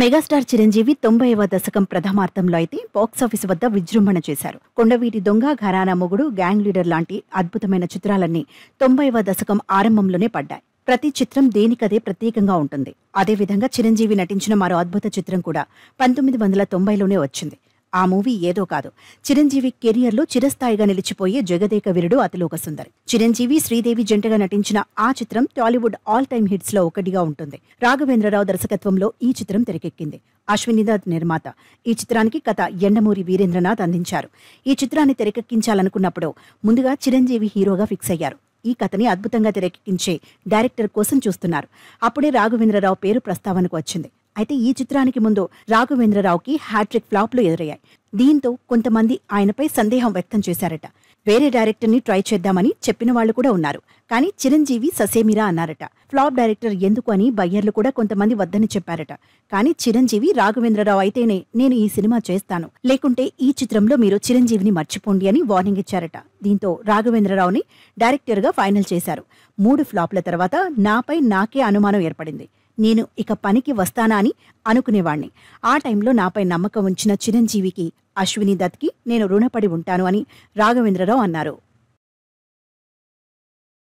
megastar Chiranjeevi తొంభైవ దశకం ప్రథమార్థంలో అయితే బాక్సాఫీస్ వద్ద విజృంభణ చేశారు కొండవీటి దొంగ ఘరానా మొగుడు గ్యాంగ్ లీడర్ లాంటి అద్భుతమైన చిత్రాలన్నీ తొంభైవ దశకం ఆరంభంలోనే పడ్డాయి ప్రతి చిత్రం దేనికదే ప్రత్యేకంగా ఉంటుంది అదేవిధంగా చిరంజీవి నటించిన మరో అద్భుత చిత్రం కూడా పంతొమ్మిది వందల తొంభైలోనే వచ్చింది ఆ మూవీ ఏదో కాదు చిరంజీవి లో చిరస్థాయిగా నిలిచిపోయే జగదేక వీరుడు అతిలోక సుందరి చిరంజీవి శ్రీదేవి జంటగా నటించిన ఆ చిత్రం టాలీవుడ్ ఆల్ టైమ్ హిట్స్ లో ఒకటిగా ఉంటుంది రాఘవేంద్రరావు దర్శకత్వంలో ఈ చిత్రం తెరకెక్కింది అశ్వినినాథ్ నిర్మాత ఈ చిత్రానికి కథ ఎండమూరి వీరేంద్రనాథ్ అందించారు ఈ చిత్రాన్ని తెరకెక్కించాలనుకున్నప్పుడు ముందుగా చిరంజీవి హీరోగా ఫిక్స్ అయ్యారు ఈ కథని అద్భుతంగా తెరకెక్కించే డైరెక్టర్ కోసం చూస్తున్నారు అప్పుడే రాఘవేంద్రరావు పేరు ప్రస్తావనకు వచ్చింది అయితే ఈ చిత్రానికి ముందు రాఘవేంద్రరావుకి హ్యాట్రిక్ ఫ్లాప్లు ఎదురయ్యాయి దీంతో కొంతమంది ఆయనపై సందేహం వ్యక్తం చేశారట వేరే డైరెక్టర్ని ట్రై చేద్దామని చెప్పిన వాళ్ళు కూడా ఉన్నారు కానీ చిరంజీవి ససేమిరా అన్నారట ఫ్లాప్ డైరెక్టర్ ఎందుకు అని బయ్యర్లు కూడా కొంతమంది వద్దని చెప్పారట కానీ చిరంజీవి రాఘవేంద్రరావు అయితేనే నేను ఈ సినిమా చేస్తాను లేకుంటే ఈ చిత్రంలో మీరు చిరంజీవిని మర్చిపోండి అని వార్నింగ్ ఇచ్చారట దీంతో రాఘవేంద్రరావుని డైరెక్టర్గా ఫైనల్ చేశారు మూడు ఫ్లాప్ల తర్వాత నాపై నాకే అనుమానం ఏర్పడింది నేను ఇక పనికి వస్తానా అని అనుకునేవాణ్ణి ఆ టైంలో నాపై నమ్మకం ఉంచిన చిరంజీవికి అశ్విని దత్కి నేను రుణపడి ఉంటాను అని రాఘవేంద్రరావు అన్నారు